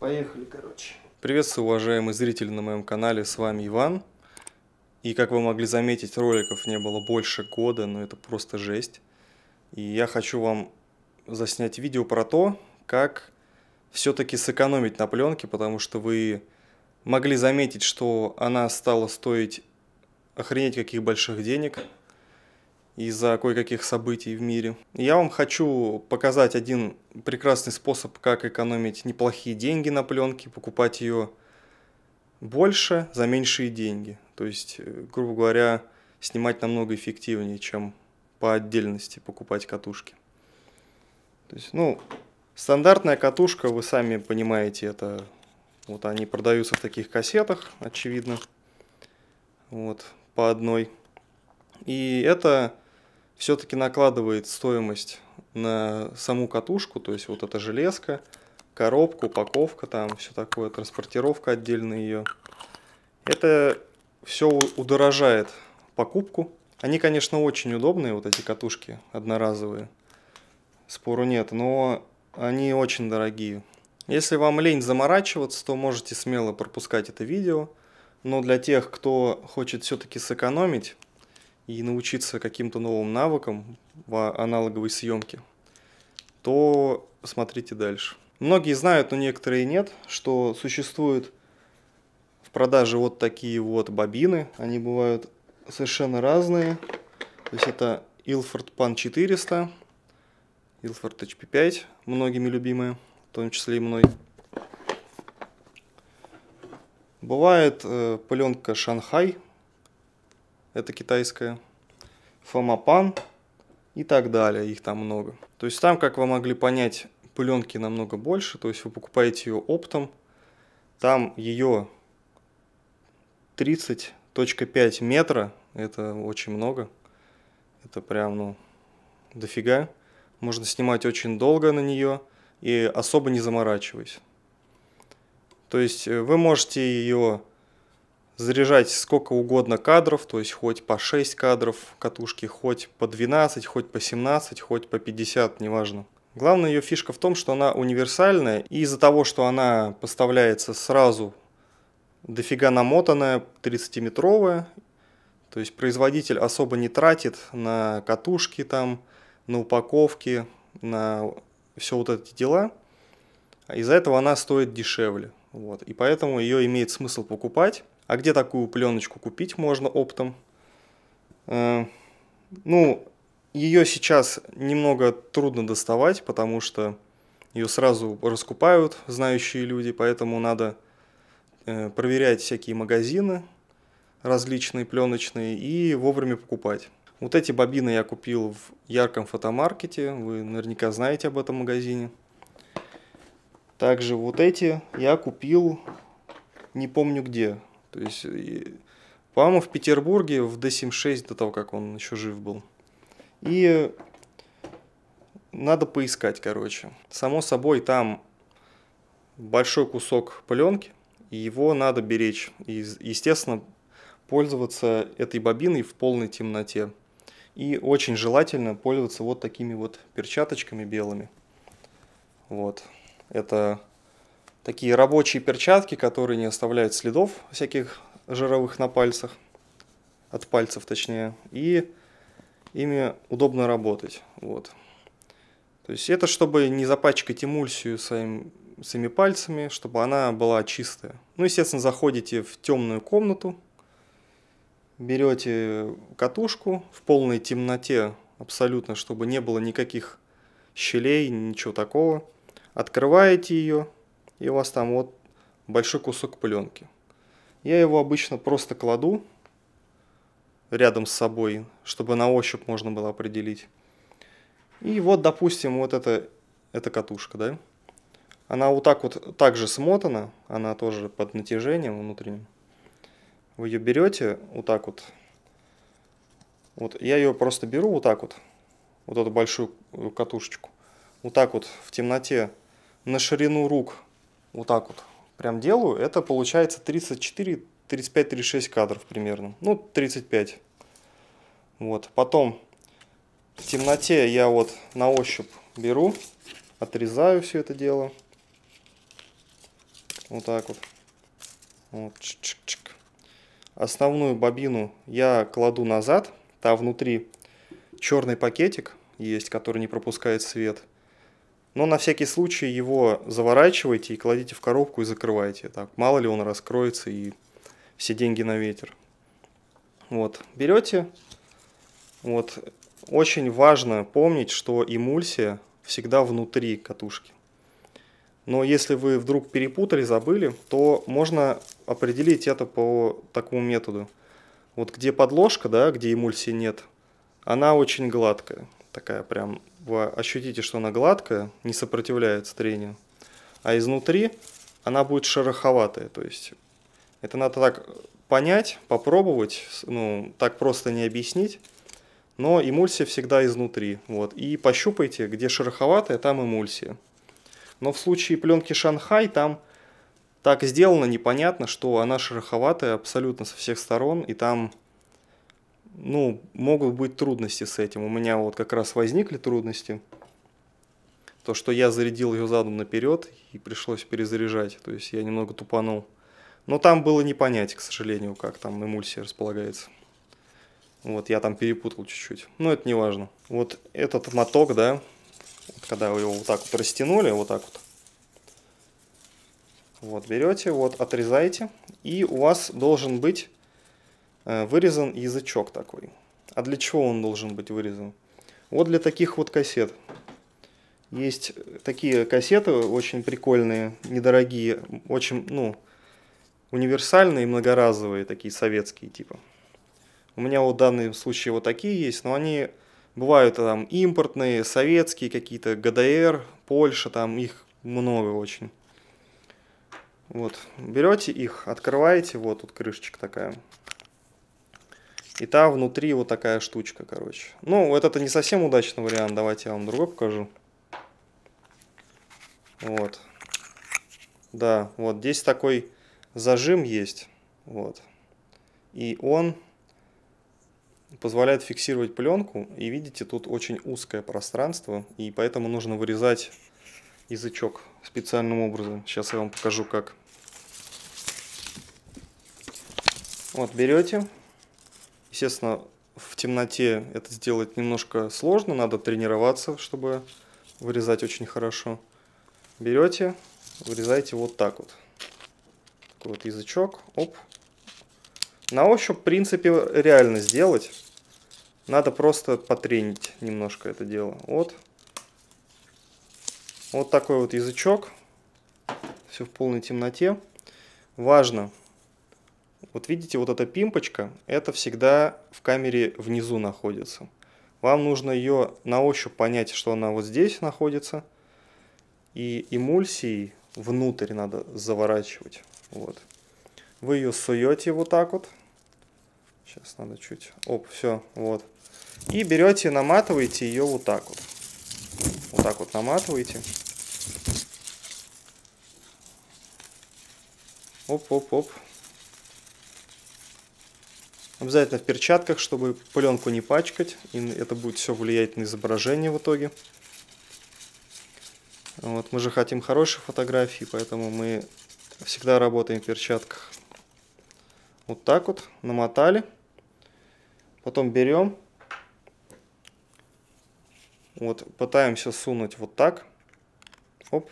Поехали, короче. Приветствую, уважаемые зрители на моем канале, с вами Иван. И как вы могли заметить, роликов не было больше года, но это просто жесть. И я хочу вам заснять видео про то, как все-таки сэкономить на пленке, потому что вы могли заметить, что она стала стоить охренеть каких больших денег из-за кое-каких событий в мире. Я вам хочу показать один прекрасный способ, как экономить неплохие деньги на пленке, покупать ее больше за меньшие деньги. То есть, э, грубо говоря, снимать намного эффективнее, чем по отдельности покупать катушки. То есть, ну, стандартная катушка, вы сами понимаете, это вот они продаются в таких кассетах, очевидно. Вот, по одной. И это все-таки накладывает стоимость на саму катушку, то есть вот эта железка, коробка, упаковка там, все такое, транспортировка отдельно ее. Это все удорожает покупку. Они, конечно, очень удобные, вот эти катушки одноразовые, спору нет, но они очень дорогие. Если вам лень заморачиваться, то можете смело пропускать это видео. Но для тех, кто хочет все-таки сэкономить, и научиться каким-то новым навыкам в аналоговой съемке, то смотрите дальше. Многие знают, но некоторые нет, что существуют в продаже вот такие вот бобины. Они бывают совершенно разные. То есть это Ilford Pan 400, Ilford HP5, многими любимые, в том числе и мной. Бывает э, пленка Шанхай это китайская, фомапан и так далее, их там много. То есть там, как вы могли понять, пленки намного больше, то есть вы покупаете ее оптом, там ее 30.5 метра, это очень много, это прям, ну, дофига. Можно снимать очень долго на нее и особо не заморачиваясь. То есть э, вы можете ее заряжать сколько угодно кадров, то есть хоть по 6 кадров катушки, хоть по 12, хоть по 17, хоть по 50, неважно. Главная ее фишка в том, что она универсальная, и из-за того, что она поставляется сразу дофига намотанная, 30-метровая, то есть производитель особо не тратит на катушки там, на упаковки, на все вот эти дела. А из-за этого она стоит дешевле. Вот. И поэтому ее имеет смысл покупать. А где такую пленочку купить можно оптом? Э, ну, ее сейчас немного трудно доставать, потому что ее сразу раскупают знающие люди, поэтому надо э, проверять всякие магазины различные пленочные и вовремя покупать. Вот эти бобины я купил в ярком фотомаркете, вы наверняка знаете об этом магазине. Также вот эти я купил, не помню где, то есть, по-моему, в Петербурге в D76 до того, как он еще жив был. И надо поискать, короче. Само собой, там большой кусок пленки, и его надо беречь. И, естественно, пользоваться этой бобиной в полной темноте. И очень желательно пользоваться вот такими вот перчаточками белыми. Вот. Это такие рабочие перчатки, которые не оставляют следов всяких жировых на пальцах, от пальцев точнее, и ими удобно работать. Вот. То есть это чтобы не запачкать эмульсию своим, своими пальцами, чтобы она была чистая. Ну, естественно, заходите в темную комнату, берете катушку в полной темноте абсолютно, чтобы не было никаких щелей, ничего такого. Открываете ее, и у вас там вот большой кусок пленки. Я его обычно просто кладу рядом с собой, чтобы на ощупь можно было определить. И вот, допустим, вот это, эта катушка, да? Она вот так вот также смотана, она тоже под натяжением внутренним. Вы ее берете вот так вот. Вот я ее просто беру вот так вот, вот эту большую э, катушечку, вот так вот в темноте на ширину рук вот так вот прям делаю, это получается 34, 35, 36 кадров примерно. Ну, 35. Вот. Потом в темноте я вот на ощупь беру, отрезаю все это дело. Вот так вот. вот. Чик -чик -чик. Основную бобину я кладу назад. Там внутри черный пакетик есть, который не пропускает свет. Но на всякий случай его заворачивайте и кладите в коробку и закрывайте. Так, мало ли он раскроется и все деньги на ветер. Вот, берете. Вот, очень важно помнить, что эмульсия всегда внутри катушки. Но если вы вдруг перепутали, забыли, то можно определить это по такому методу. Вот где подложка, да, где эмульсии нет, она очень гладкая, такая прям вы ощутите, что она гладкая, не сопротивляется трению, а изнутри она будет шероховатая. То есть это надо так понять, попробовать, ну, так просто не объяснить. Но эмульсия всегда изнутри. Вот. И пощупайте, где шероховатая, там эмульсия. Но в случае пленки Шанхай там так сделано непонятно, что она шероховатая абсолютно со всех сторон, и там ну, могут быть трудности с этим. У меня вот как раз возникли трудности. То, что я зарядил ее задом наперед и пришлось перезаряжать. То есть я немного тупанул. Но там было не понять, к сожалению, как там эмульсия располагается. Вот, я там перепутал чуть-чуть. Но это не важно. Вот этот моток, да, вот когда вы его вот так вот растянули, вот так вот. Вот, берете, вот, отрезаете. И у вас должен быть Э, вырезан язычок такой. А для чего он должен быть вырезан? Вот для таких вот кассет. Есть э, такие кассеты очень прикольные, недорогие, очень, ну, универсальные, многоразовые, такие советские типа. У меня вот в данном случае вот такие есть, но они бывают там импортные, советские какие-то, ГДР, Польша, там их много очень. Вот, берете их, открываете, вот тут крышечка такая, и там внутри вот такая штучка, короче. Ну, это-то не совсем удачный вариант. Давайте я вам другой покажу. Вот. Да, вот здесь такой зажим есть. Вот. И он позволяет фиксировать пленку. И видите, тут очень узкое пространство. И поэтому нужно вырезать язычок специальным образом. Сейчас я вам покажу как. Вот берете Естественно, в темноте это сделать немножко сложно, надо тренироваться, чтобы вырезать очень хорошо. Берете, вырезаете вот так вот. Такой вот язычок, оп. На ощупь, в принципе, реально сделать. Надо просто потренить немножко это дело. Вот. Вот такой вот язычок. Все в полной темноте. Важно вот видите, вот эта пимпочка, это всегда в камере внизу находится. Вам нужно ее на ощупь понять, что она вот здесь находится. И эмульсией внутрь надо заворачивать. Вот. Вы ее суете вот так вот. Сейчас надо чуть... Оп, все, вот. И берете, наматываете ее вот так вот. Вот так вот наматываете. Оп-оп-оп. Обязательно в перчатках, чтобы пленку не пачкать, и это будет все влиять на изображение в итоге. Вот, мы же хотим хорошие фотографии, поэтому мы всегда работаем в перчатках. Вот так вот намотали. Потом берем. Вот, пытаемся сунуть вот так. Оп.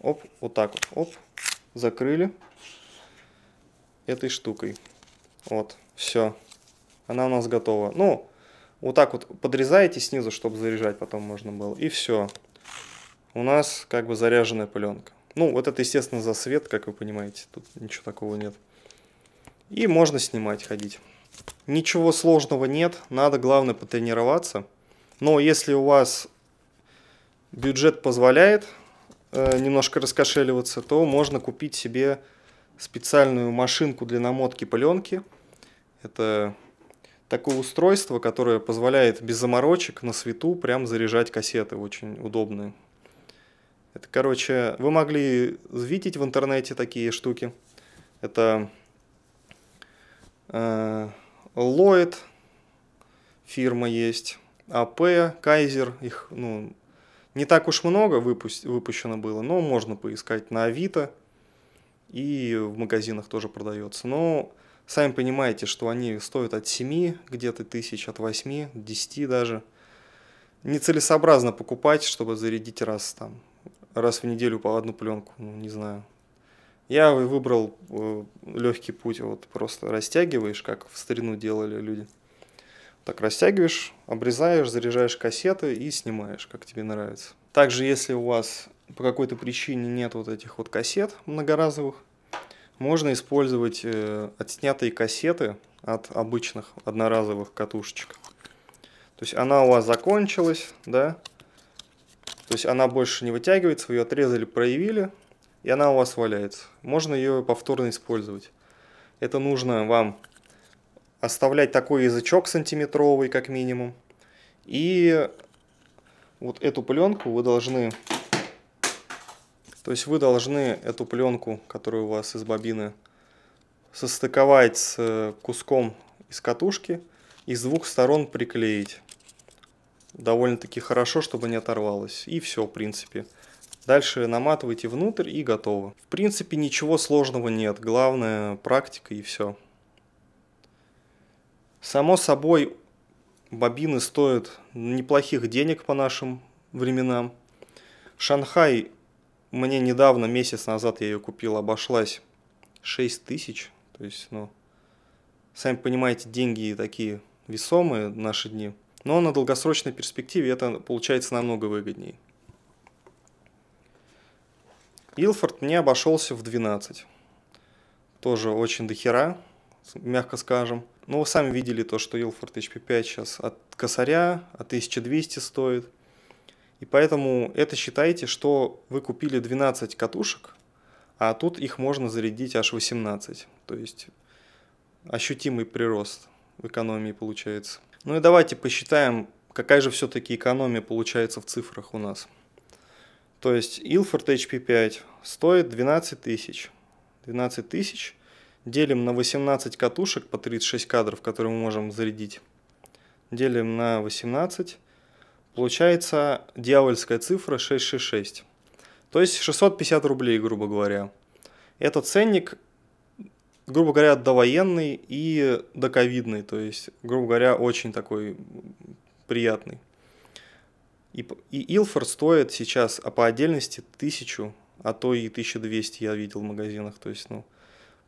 Оп, вот так вот. Оп. Закрыли этой штукой. Вот, все. Она у нас готова. Ну, вот так вот подрезаете снизу, чтобы заряжать потом можно было. И все. У нас как бы заряженная пленка. Ну, вот это, естественно, за свет, как вы понимаете. Тут ничего такого нет. И можно снимать, ходить. Ничего сложного нет. Надо, главное, потренироваться. Но если у вас бюджет позволяет э, немножко раскошеливаться, то можно купить себе специальную машинку для намотки пленки. Это такое устройство, которое позволяет без заморочек на свету прям заряжать кассеты, очень удобные. Это, короче, вы могли видеть в интернете такие штуки. Это э, Lloyd фирма есть, АП, Кайзер, их ну, не так уж много выпу- выпущено было, но можно поискать на Авито – и в магазинах тоже продается. Но сами понимаете, что они стоят от 7 где-то тысяч, от 8, 10 даже. Нецелесообразно покупать, чтобы зарядить раз там, раз в неделю по одну пленку, ну не знаю. Я выбрал э, легкий путь, вот просто растягиваешь, как в старину делали люди. Так растягиваешь, обрезаешь, заряжаешь кассеты и снимаешь, как тебе нравится. Также, если у вас по какой-то причине нет вот этих вот кассет многоразовых, можно использовать э, отснятые кассеты от обычных одноразовых катушечек. То есть она у вас закончилась, да, то есть она больше не вытягивается, вы ее отрезали, проявили, и она у вас валяется. Можно ее повторно использовать. Это нужно вам оставлять такой язычок сантиметровый, как минимум. И вот эту пленку вы должны то есть вы должны эту пленку, которая у вас из бобины, состыковать с э, куском из катушки и с двух сторон приклеить. Довольно-таки хорошо, чтобы не оторвалось. И все, в принципе. Дальше наматывайте внутрь и готово. В принципе, ничего сложного нет. Главное практика и все. Само собой, бобины стоят неплохих денег по нашим временам. Шанхай мне недавно, месяц назад я ее купил, обошлась 6 тысяч. То есть, ну, сами понимаете, деньги такие весомые в наши дни. Но на долгосрочной перспективе это получается намного выгоднее. Илфорд мне обошелся в 12. Тоже очень дохера, мягко скажем. Ну вы сами видели то, что Илфорд HP5 сейчас от косаря, от а 1200 стоит – и поэтому это считайте, что вы купили 12 катушек, а тут их можно зарядить аж 18. То есть ощутимый прирост в экономии получается. Ну и давайте посчитаем, какая же все-таки экономия получается в цифрах у нас. То есть Ilford HP5 стоит 12 тысяч. 12 тысяч делим на 18 катушек по 36 кадров, которые мы можем зарядить. Делим на 18 – Получается дьявольская цифра 666. То есть 650 рублей, грубо говоря. Этот ценник, грубо говоря, довоенный и доковидный, то есть, грубо говоря, очень такой приятный. И, и Илфорд стоит сейчас, а по отдельности, 1000, а то и 1200 я видел в магазинах. То есть, ну,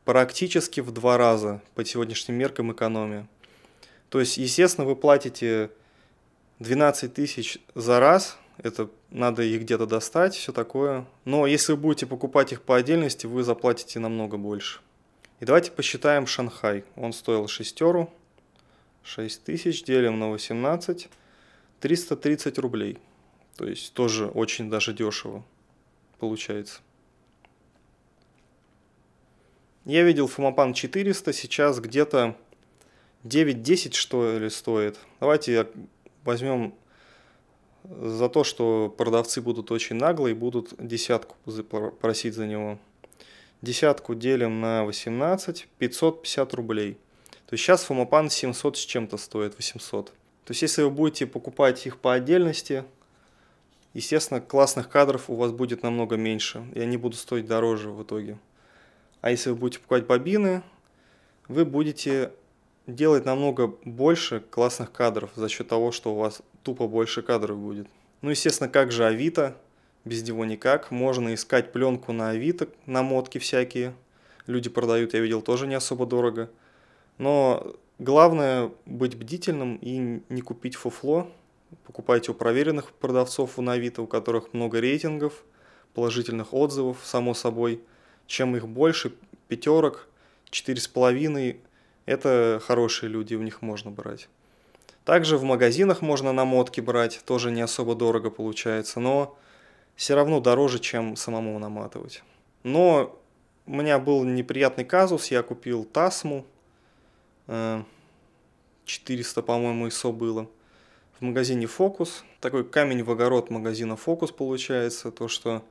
практически в два раза по сегодняшним меркам экономия. То есть, естественно, вы платите 12 тысяч за раз, это надо их где-то достать, все такое. Но если вы будете покупать их по отдельности, вы заплатите намного больше. И давайте посчитаем Шанхай. Он стоил шестеру. 6 тысяч делим на 18. 330 рублей. То есть тоже очень даже дешево получается. Я видел фумапан 400, сейчас где-то 9-10 что ли стоит. Давайте возьмем э, за то, что продавцы будут очень наглые, будут десятку просить за него. Десятку делим на 18, 550 рублей. То есть сейчас Фомопан 700 с чем-то стоит, 800. То есть если вы будете покупать их по отдельности, естественно, классных кадров у вас будет намного меньше, и они будут стоить дороже в итоге. А если вы будете покупать бобины, вы будете делать намного больше классных кадров за счет того, что у вас тупо больше кадров будет. Ну, естественно, как же Авито, без него никак. Можно искать пленку на Авито, намотки всякие. Люди продают, я видел, тоже не особо дорого. Но главное быть бдительным и не купить фуфло. Покупайте у проверенных продавцов у Авито, у которых много рейтингов, положительных отзывов, само собой. Чем их больше, пятерок, четыре с половиной, это хорошие люди, у них можно брать. Также в магазинах можно намотки брать, тоже не особо дорого получается, но все равно дороже, чем самому наматывать. Но у меня был неприятный казус, я купил тасму, 400, э, по-моему, ISO было. В магазине «Фокус». Такой камень в огород магазина «Фокус» получается. То, что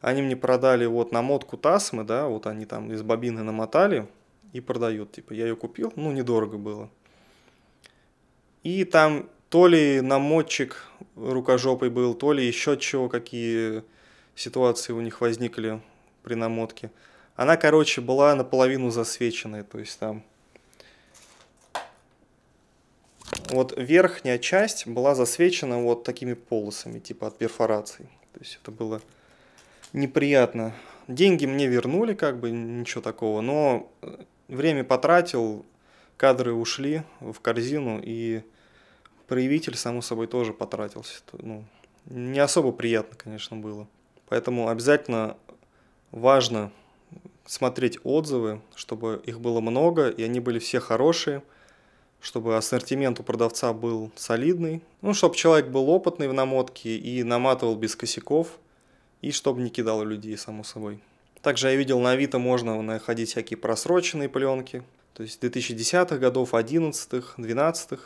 они мне продали вот намотку тасмы, да, вот они там из бобины намотали, и продают. Типа, я ее купил, ну, недорого было. И там то ли намотчик рукожопой был, то ли еще чего, какие ситуации у них возникли при намотке. Она, короче, была наполовину засвеченная, то есть там... Вот верхняя часть была засвечена вот такими полосами, типа от перфораций. То есть это было неприятно. Деньги мне вернули, как бы, ничего такого, но время потратил, кадры ушли в корзину, и проявитель, само собой, тоже потратился. Ну, не особо приятно, конечно, было. Поэтому обязательно важно смотреть отзывы, чтобы их было много, и они были все хорошие, чтобы ассортимент у продавца был солидный, ну, чтобы человек был опытный в намотке и наматывал без косяков, и чтобы не кидал людей, само собой. Также я видел, на Авито можно находить всякие просроченные пленки, то есть 2010-х годов, 11-х, 12-х.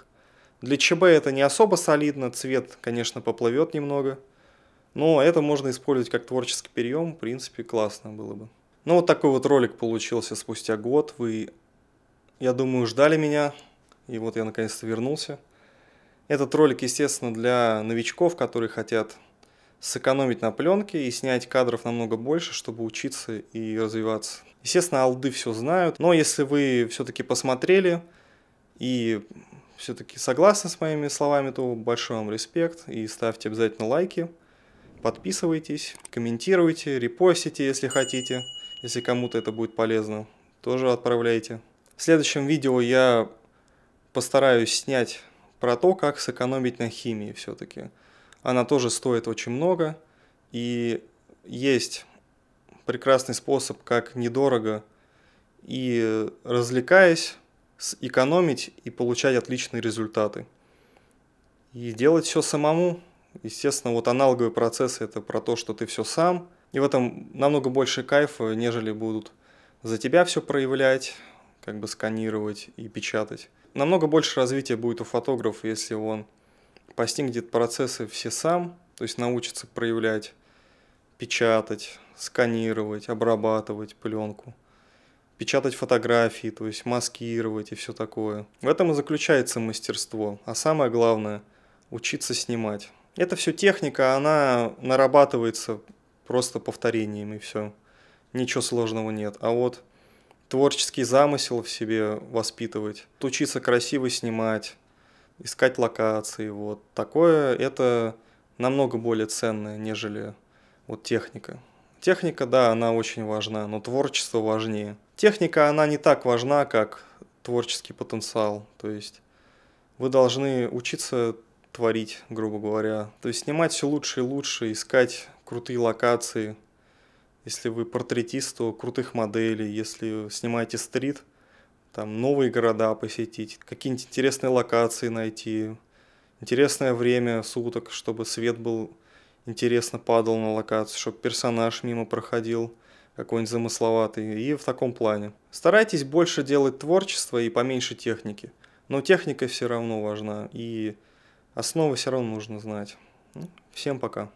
Для ЧБ это не особо солидно, цвет, конечно, поплывет немного, но это можно использовать как творческий прием, в принципе, классно было бы. Ну вот такой вот ролик получился спустя год, вы, я думаю, ждали меня, и вот я наконец-то вернулся. Этот ролик, естественно, для новичков, которые хотят сэкономить на пленке и снять кадров намного больше, чтобы учиться и развиваться. Естественно, алды все знают, но если вы все-таки посмотрели и все-таки согласны с моими словами, то большой вам респект и ставьте обязательно лайки, подписывайтесь, комментируйте, репостите, если хотите, если кому-то это будет полезно, тоже отправляйте. В следующем видео я постараюсь снять про то, как сэкономить на химии все-таки. Она тоже стоит очень много. И есть прекрасный способ, как недорого и э, развлекаясь, экономить и получать отличные результаты. И делать все самому. Естественно, вот аналоговые процессы это про то, что ты все сам. И в этом намного больше кайфа, нежели будут за тебя все проявлять, как бы сканировать и печатать. Намного больше развития будет у фотографа, если он постигнет процессы все сам, то есть научится проявлять, печатать, сканировать, обрабатывать пленку, печатать фотографии, то есть маскировать и все такое. В этом и заключается мастерство, а самое главное – учиться снимать. Это все техника, она нарабатывается просто повторением и все. Ничего сложного нет. А вот творческий замысел в себе воспитывать, учиться красиво снимать, искать локации, вот такое, это намного более ценное, нежели вот техника. Техника, да, она очень важна, но творчество важнее. Техника, она не так важна, как творческий потенциал, то есть вы должны учиться творить, грубо говоря. То есть снимать все лучше и лучше, искать крутые локации. Если вы портретист, то крутых моделей. Если снимаете стрит – там новые города посетить, какие-нибудь интересные локации найти, интересное время суток, чтобы свет был интересно падал на локацию, чтобы персонаж мимо проходил какой-нибудь замысловатый, и в таком плане. Старайтесь больше делать творчество и поменьше техники, но техника все равно важна, и основы все равно нужно знать. Ну, всем пока.